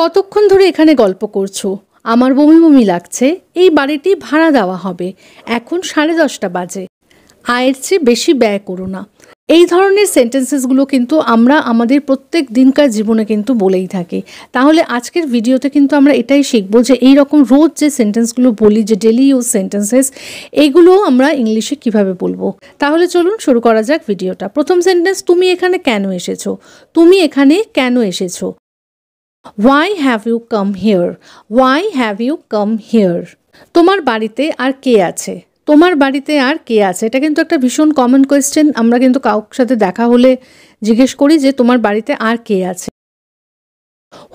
কতক্ষণ ধরে এখানে গল্প করছো আমার বমি বমি লাগছে এই বাড়িটি ভাড়া দেওয়া হবে এখন সাড়ে দশটা বাজে আয়ের চেয়ে বেশি ব্যয় করো না এই ধরনের সেন্টেন্সেসগুলো কিন্তু আমরা আমাদের প্রত্যেক দিনকার জীবনে কিন্তু বলেই থাকি তাহলে আজকের ভিডিওতে কিন্তু আমরা এটাই শিখবো যে এই রকম রোজ যে সেন্টেন্সগুলো বলি যে ডেলি ইউজ সেন্টেন্সেস এগুলো আমরা ইংলিশে কিভাবে বলবো তাহলে চলুন শুরু করা যাক ভিডিওটা প্রথম সেন্টেন্স তুমি এখানে কেন এসেছো তুমি এখানে কেন এসেছো why have you come here? Why have you come here? তোমার বাড়িতে আর কে আছে তোমার বাড়িতে আর কে আছে এটা কিন্তু একটা ভীষণ কমন কোয়েশ্চেন আমরা কিন্তু কাউর সাথে দেখা হলে জিজ্ঞেস করি যে তোমার বাড়িতে আর কে আছে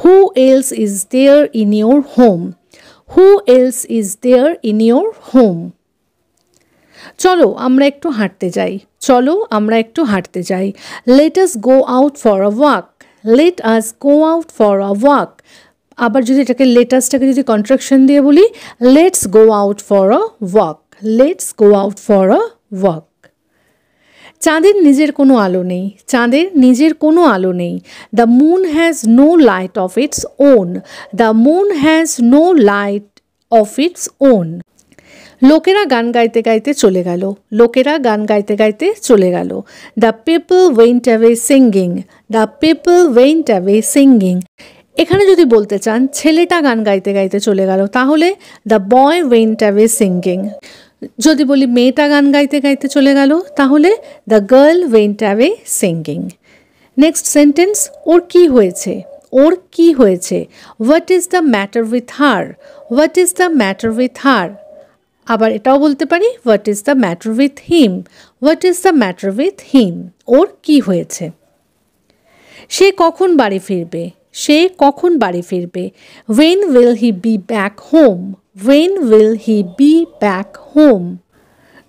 who else is there in your home who else is there in your home চলো আমরা একটু হাঁটতে যাই চলো আমরা একটু হাঁটতে যাই let's go out for a walk let us go out for a walk আবার যদি এটাকে লেটাসটাকে যদি কন্ট্রাকশন দিয়ে বলি let's go out for a walk let's go out for a walk চাঁদের নিজের কোনো আলো নেই চাঁদের নিজের কোনো আলো নেই the moon has no light of its own the moon has no light of its own লোকেরা গান গাইতে গাইতে চলে গেল লোকেরা গান গাইতে গাইতে চলে গেল the people went away singing the people went away singing এখানে যদি বলতে চান ছেলেটা গান গাইতে গাইতে চলে গেল তাহলে the boy went away singing যদি বলি মেয়েটা গান গাইতে গাইতে চলে গেল তাহলে the girl went away singing next sentence ওর কি হয়েছে ওর কি হয়েছে what is the matter with her what is the matter with her আবার এটাও বলতে পারি what is the matter with him what is the matter with him ওর কি হয়েছে সে কখন বাড়ি ফিরবে সে কখন বাড়ি ফিরবে when will he be back home when will he be back home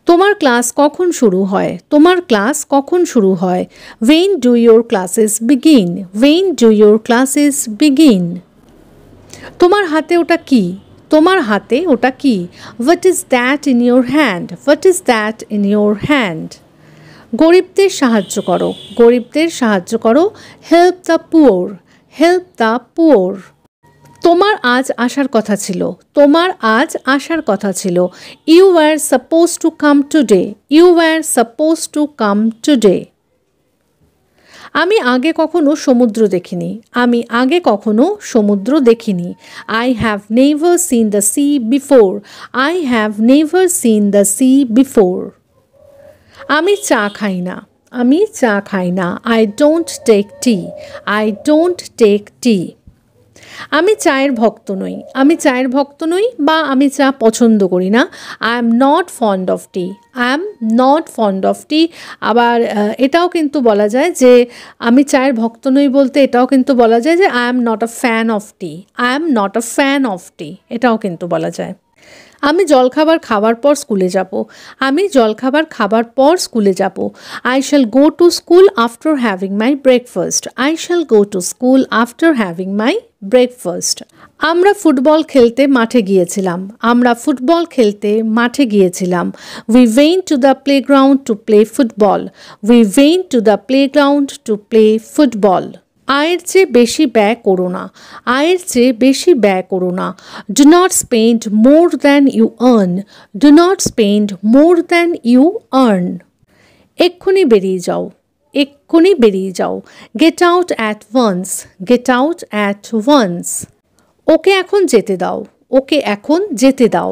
তোমার ক্লাস কখন শুরু হয় তোমার ক্লাস কখন শুরু হয় when do your classes begin when do your classes begin তোমার হাতে ওটা কী তোমার হাতে ওটা কি what is that in your hand what is that in your hand গরিবদের সাহায্য করো গরিবদের সাহায্য করো help the poor help the poor তোমার আজ আসার কথা ছিল তোমার আজ আসার কথা ছিল you are suppose to come today you are suppose to come today আমি আগে কখনো সমুদ্র দেখিনি আমি আগে কখনো সমুদ্র দেখিনি I have never seen the sea before I have never seen the sea before আমি চা খাই না আমি চা খাই না I don't take tea I don't take tea আমি চায়ের ভক্ত নই আমি চায়ের ভক্ত নই বা আমি চা পছন্দ করি না I am not fond of tea I am not fond of tea আবার এটাও কিন্তু বলা যায় যে আমি চায়ের ভক্ত নই বলতে এটাও কিন্তু বলা যায় যে I am not a fan of tea I am not a fan of tea এটাও কিন্তু বলা যায় আমি জলখাবার খাবার পর স্কুলে যাব আমি জলখাবার খাবার পর স্কুলে যাব I shall go to school after having my breakfast I shall go to school after having my breakfast আমরা ফুটবল খেলতে মাঠে গিয়েছিলাম আমরা ফুটবল খেলতে মাঠে গিয়েছিলাম we went to the playground to play football we went to the playground to play football আয়ের চেয়ে বেশি ব্যয় করো না আয়ের চেয়ে বেশি ব্যয় করো না do not spend more than you earn do not spend more than you earn এক্ষুনি বেরিয়ে যাও এক্ষুনি বেরিয়ে যাও get out at once get out at once okay এখন যেতে দাও ওকে এখন যেতে দাও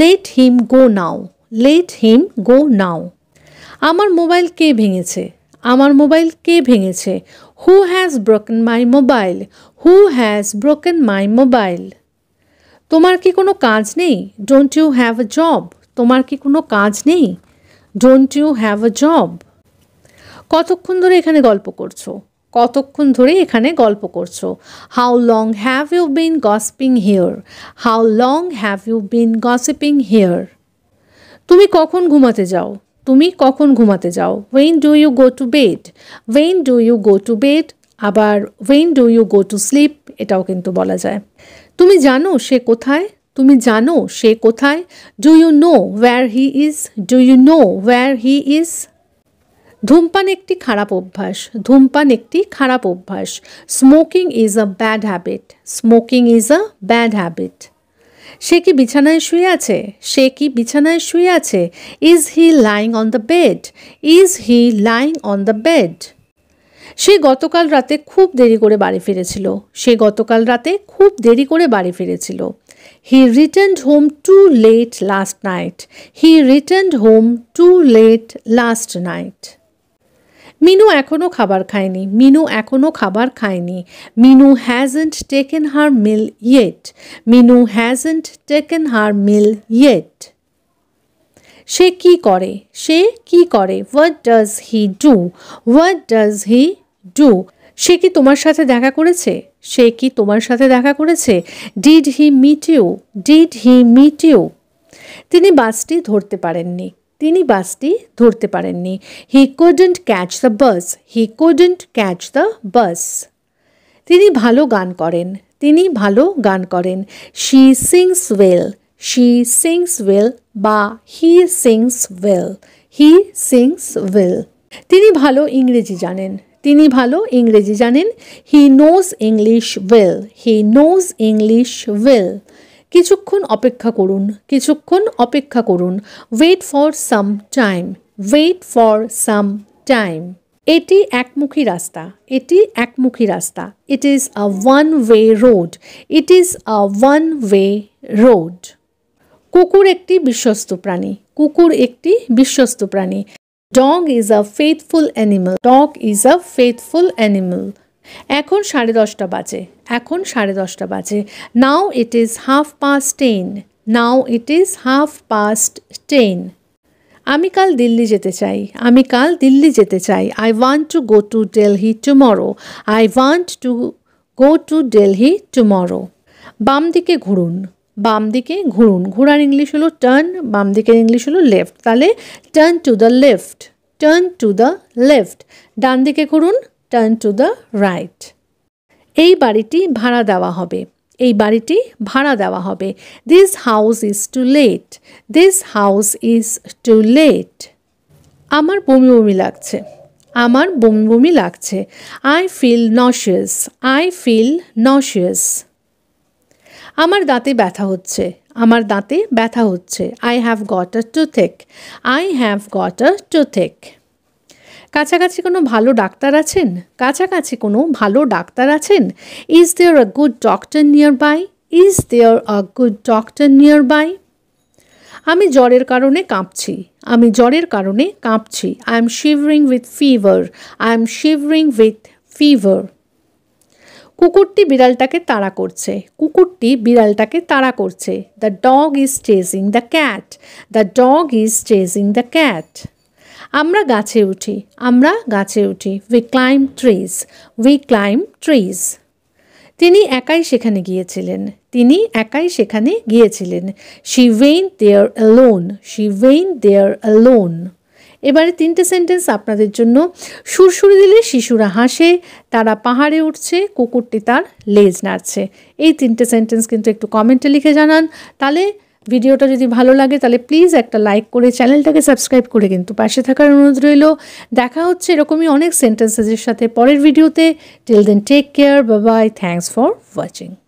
লেট হিম গো নাও লেট হিম গো নাও আমার মোবাইল কে ভেঙেছে আমার মোবাইল কে ভেঙেছে who has broken my mobile who has broken my mobile তোমার কি কোনো কাজ নেই don't you have a job তোমার কি কোনো কাজ নেই don't you have a job কতক্ষণ ধরে এখানে গল্প করছো কতক্ষণ ধরে এখানে গল্প করছো how long have you been gossiping here how long have you been gossiping here তুমি কখন ঘুমাতে যাও তুমি কখন ঘুমাতে যাও when do you go to bed when do you go to bed আবার when do you go to sleep এটাও কিন্তু বলা যায় তুমি জানো সে কোথায় তুমি জানো সে কোথায় do you know where he is do you know where he is ধূমপান একটি খারাপ অভ্যাস ধূমপান একটি খারাপ অভ্যাস smoking is a bad habit smoking is a bad habit সে কি বিছানায় শুয়ে আছে সে কি বিছানায় শুয়ে আছে is he lying on the bed is he lying on the bed সে গতকাল রাতে খুব দেরি করে বাড়ি ফিরেছিল সে গতকাল রাতে খুব দেরি করে বাড়ি ফিরেছিল he return home too late last night he return home too late last night Minu এখনও খাবার খায়নি মিনু এখনও খাবার খায়নি Minu hasn't taken her meal yet Minu hasn't taken her meal yet সে কি করে সে কি করে what does he do what does he do সে কি তোমার সাথে দেখা করেছে সে কি তোমার সাথে দেখা করেছে did he meet you did he meet you তিনি বাসটি ধরতে পারেননি তিনি বাসটি ধরতে পারেননি he couldn't catch the bus he couldn't catch the bus তিনি ভালো গান করেন তিনি ভালো গান করেন she sings well she sings well বা he sings well he sings well তিনি ভালো ইংরেজি জানেন তিনি ভালো ইংরেজি জানেন he knows English well he knows English well কিছুক্ষণ অপেক্ষা করুন কিছুক্ষণ অপেক্ষা করুন wait for some time wait for some time এটি একমুখী রাস্তা এটি একমুখী রাস্তা it is a one way road it is a one way road কুকুর একটি বিশ্বস্ত প্রাণী কুকুর একটি বিশ্বস্ত প্রাণী dog is a faithful animal dog is a faithful animal এখন সাড়ে দশটা বাজে এখন সাড়ে দশটা বাজে now it is half past ten now it is half past ten আমি কাল দিল্লি যেতে চাই আমি কাল দিল্লি যেতে চাই I want to go to Delhi tomorrow I want to go to Delhi tomorrow বাম দিকে ঘুরুন বাম দিকে ঘুরুন ঘোরার ইংলিশ হলো টার্ন বাম দিকের ইংলিশ হলো লেফট তাহলে turn to the left turn to the left ডান দিকে ঘুরুন টার্ন টু দ্য রাইট এই বাড়িটি ভাড়া দেওয়া হবে এই বাড়িটি ভাড়া দেওয়া হবে this house is to let this house is to let আমার বমি বমি লাগছে আমার বমি বমি লাগছে I feel nauseous I feel nauseous আমার দাঁতে ব্যথা হচ্ছে আমার দাঁতে ব্যথা হচ্ছে I have got a toothache I have got a toothache কাছাকাছি কোনো ভালো ডাক্তার আছেন কাছাকাছি কোনো ভালো ডাক্তার আছেন is there a good doctor nearby is there a good doctor nearby আমি জ্বরের কারণে কাঁপছি আমি জ্বরের কারণে কাঁপছি I am shivering with fever I am shivering with fever কুকুরটি বিড়ালটাকে তাড়া করছে কুকুরটি বিড়ালটাকে তাড়া করছে the dog is chasing the cat the dog is chasing the cat আমরা গাছে উঠি আমরা গাছে উঠি we climb trees we climb trees তিনি একাই সেখানে গিয়েছিলেন তিনি একাই সেখানে গিয়েছিলেন she went there alone she went there alone এবারে তিনটে সেন্টেন্স আপনাদের জন্য সুরসুর দিলে শিশুরা হাসে তারা পাহাড়ে উঠছে কুকুরটি তার লেজ নাড়ছে এই তিনটে সেন্টেন্স কিন্তু একটু কমেন্টে লিখে জানান তাহলে ভিডিওটা যদি ভালো লাগে তাহলে প্লিজ একটা লাইক করে চ্যানেলটাকে সাবস্ক্রাইব করে কিন্তু পাশে থাকার অনুরোধ রইল দেখা হচ্ছে এরকমই অনেক সেন্টেন্সেসের সাথে পরের ভিডিওতে till then take care Babai thanks for watching